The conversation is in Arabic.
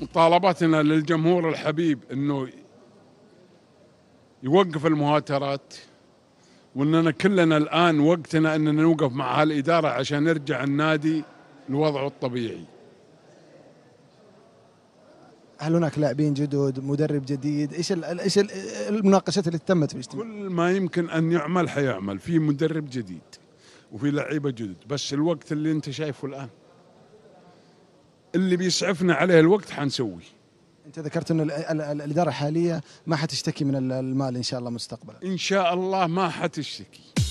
ومطالبتنا للجمهور الحبيب انه يوقف المهاترات واننا كلنا الان وقتنا اننا نوقف مع هالاداره عشان نرجع النادي لوضعه الطبيعي. هل هناك لاعبين جدد، مدرب جديد، ايش ايش المناقشات اللي تمت في الاجتماع؟ كل ما يمكن ان يعمل حيعمل، في مدرب جديد وفي لعيبه جدد، بس الوقت اللي انت شايفه الان اللي بيسعفنا عليه الوقت حنسوي انت ذكرت ان الاداره الحاليه ما حتشتكي من المال ان شاء الله مستقبلا ان شاء الله ما حتشتكي